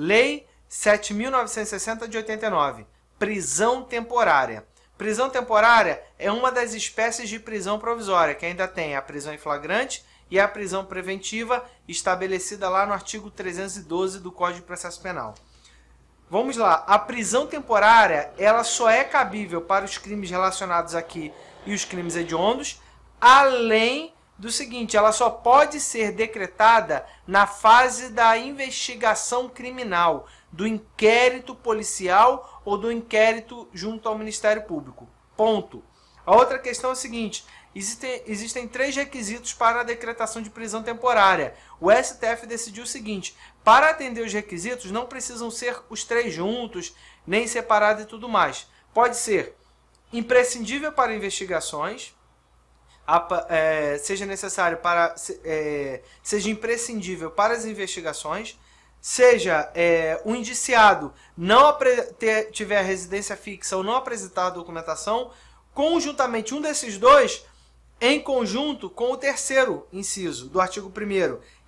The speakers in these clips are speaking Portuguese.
Lei 7.960 de 89, prisão temporária. Prisão temporária é uma das espécies de prisão provisória, que ainda tem a prisão em flagrante e a prisão preventiva estabelecida lá no artigo 312 do Código de Processo Penal. Vamos lá, a prisão temporária, ela só é cabível para os crimes relacionados aqui e os crimes hediondos, além do seguinte: ela só pode ser decretada na fase da investigação criminal, do inquérito policial ou do inquérito junto ao Ministério Público. Ponto. A outra questão é a seguinte: existem, existem três requisitos para a decretação de prisão temporária. O STF decidiu o seguinte: para atender os requisitos, não precisam ser os três juntos, nem separados e tudo mais. Pode ser imprescindível para investigações é, seja necessário para é, seja imprescindível para as investigações, seja é, o um indiciado não ter, tiver residência fixa ou não apresentar documentação, conjuntamente um desses dois em conjunto com o terceiro inciso do artigo 1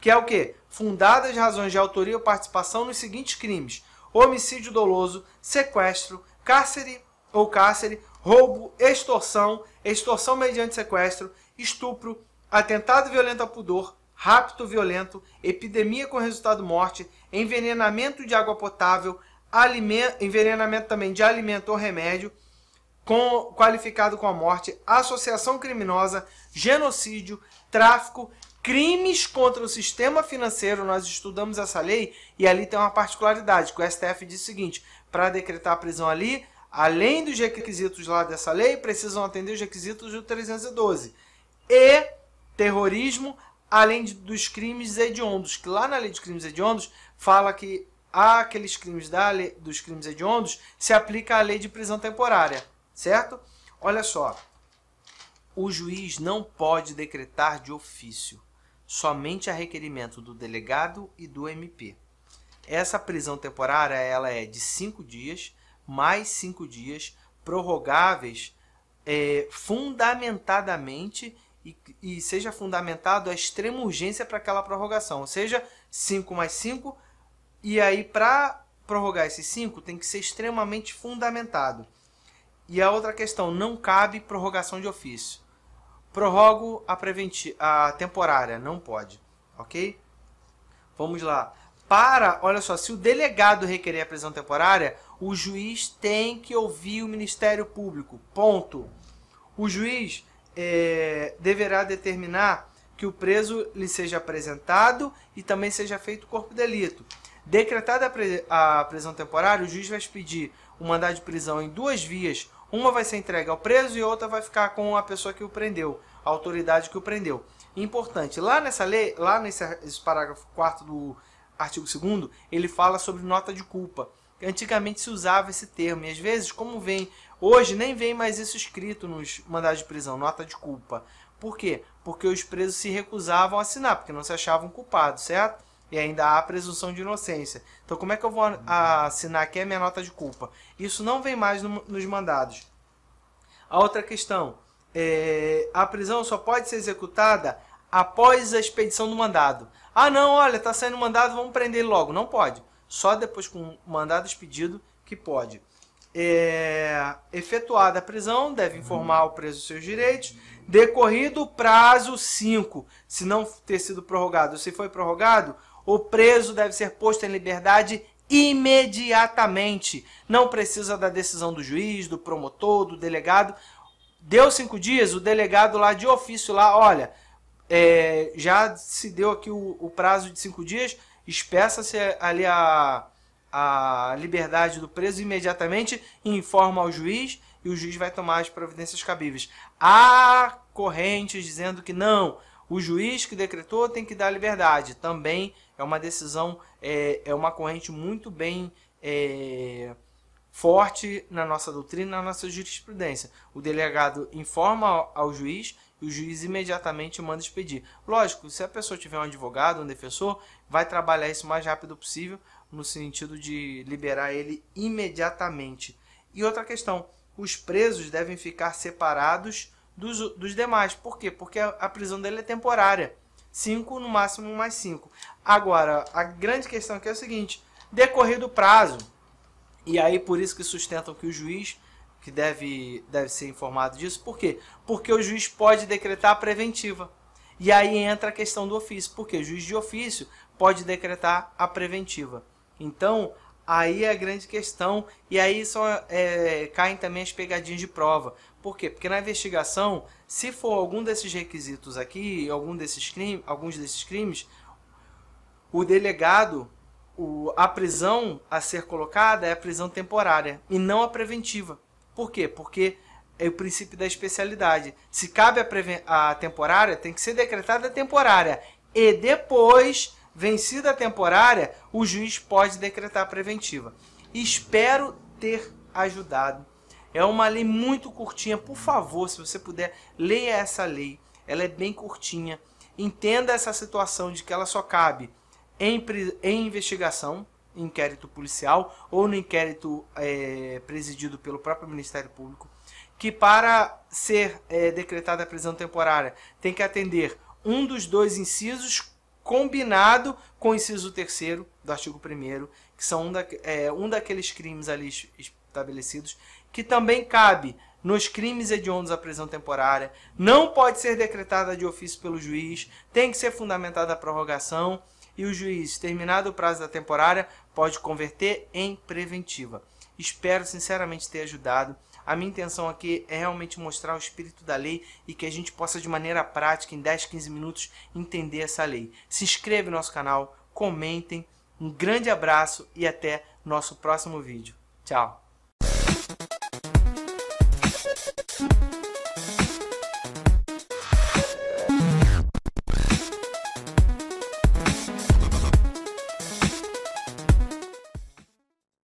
que é o que? Fundadas razões de autoria ou participação nos seguintes crimes: homicídio doloso, sequestro, cárcere ou cárcere roubo, extorsão, extorsão mediante sequestro, estupro, atentado violento a pudor, rapto violento, epidemia com resultado morte, envenenamento de água potável, alimento, envenenamento também de alimento ou remédio, com, qualificado com a morte, associação criminosa, genocídio, tráfico, crimes contra o sistema financeiro. Nós estudamos essa lei e ali tem uma particularidade, que o STF diz o seguinte, para decretar a prisão ali, além dos requisitos lá dessa lei, precisam atender os requisitos do 312. E terrorismo, além de, dos crimes hediondos, que lá na lei de crimes hediondos fala que aqueles crimes da lei, dos crimes hediondos se aplica à lei de prisão temporária, certo? Olha só, o juiz não pode decretar de ofício, somente a requerimento do delegado e do MP. Essa prisão temporária ela é de cinco dias, mais cinco dias prorrogáveis é, fundamentadamente e, e, seja fundamentado a extrema urgência para aquela prorrogação. Ou seja, 5 mais 5, e aí para prorrogar esses 5 tem que ser extremamente fundamentado. E a outra questão, não cabe prorrogação de ofício. Prorrogo a, preventi a temporária, não pode, ok? Vamos lá para, olha só, se o delegado requerer a prisão temporária, o juiz tem que ouvir o Ministério Público. Ponto. O juiz é, deverá determinar que o preso lhe seja apresentado e também seja feito o corpo de delito. Decretada a prisão temporária, o juiz vai expedir o mandado de prisão em duas vias. Uma vai ser entregue ao preso e outra vai ficar com a pessoa que o prendeu, a autoridade que o prendeu. Importante, lá nessa lei, lá nesse parágrafo 4 do artigo 2 ele fala sobre nota de culpa. Antigamente se usava esse termo, e às vezes, como vem, hoje nem vem mais isso escrito nos mandados de prisão, nota de culpa. Por quê? Porque os presos se recusavam a assinar, porque não se achavam culpados, certo? E ainda há presunção de inocência. Então, como é que eu vou assinar aqui a minha nota de culpa? Isso não vem mais no, nos mandados. A outra questão: é, a prisão só pode ser executada após a expedição do mandado. Ah, não, olha, tá saindo mandado, vamos prender ele logo. Não pode. Só depois com o mandado expedido que pode. É, efetuada a prisão, deve informar o preso seus direitos. Decorrido o prazo 5, se não ter sido prorrogado, se foi prorrogado, o preso deve ser posto em liberdade imediatamente. Não precisa da decisão do juiz, do promotor, do delegado. Deu cinco dias, o delegado lá de ofício lá, olha, é, já se deu aqui o, o prazo de cinco dias, espeça-se ali a, a liberdade do preso imediatamente informa ao juiz e o juiz vai tomar as providências cabíveis. Há correntes dizendo que não, o juiz que decretou tem que dar liberdade. Também é uma decisão, é, é uma corrente muito bem é, forte na nossa doutrina, na nossa jurisprudência. O delegado informa ao juiz e o juiz imediatamente manda expedir. Lógico, se a pessoa tiver um advogado, um defensor, vai trabalhar isso o mais rápido possível, no sentido de liberar ele imediatamente. E outra questão, os presos devem ficar separados dos, dos demais. Por quê? Porque a, prisão dele é temporária. 5, no máximo mais 5. Agora, a grande questão aqui é o seguinte: decorrido o prazo, e aí por isso que sustentam que o juiz que deve, deve ser informado disso. Por quê? Porque o juiz pode decretar a preventiva. E aí entra a questão do ofício. Porque o juiz de ofício pode decretar a preventiva. Então, aí é a grande questão. E aí só é, caem também as pegadinhas de prova. Por quê? Porque na investigação, se for algum desses requisitos aqui, algum desses crimes alguns desses crimes, o delegado o, a prisão a ser colocada é a prisão temporária e não a preventiva. Por quê? Porque é o princípio da especialidade. Se cabe a, a temporária, tem que ser decretada temporária. E depois, vencida a temporária, o juiz pode decretar a preventiva. Espero ter ajudado. É uma lei muito curtinha. Por favor, se você puder, leia essa lei. Ela é bem curtinha. Entenda essa situação de que ela só cabe em, em investigação, inquérito policial ou no inquérito é, presidido pelo próprio Ministério Público, que para ser é, decretada a prisão temporária tem que atender um dos dois incisos combinado com o inciso terceiro do artigo 1 que são um, da, é, um daqueles crimes ali estabelecidos, que também cabe nos crimes hediondos à prisão temporária, não pode ser decretada de ofício pelo juiz, tem que ser fundamentada a prorrogação, e o juiz, terminado o prazo da temporária, pode converter em preventiva. Espero sinceramente ter ajudado. A minha intenção aqui é realmente mostrar o espírito da lei e que a gente possa, de maneira prática, em 10, 15 minutos, entender essa lei. Se inscreva no nosso canal, comentem. Um grande abraço e até nosso próximo vídeo. Tchau!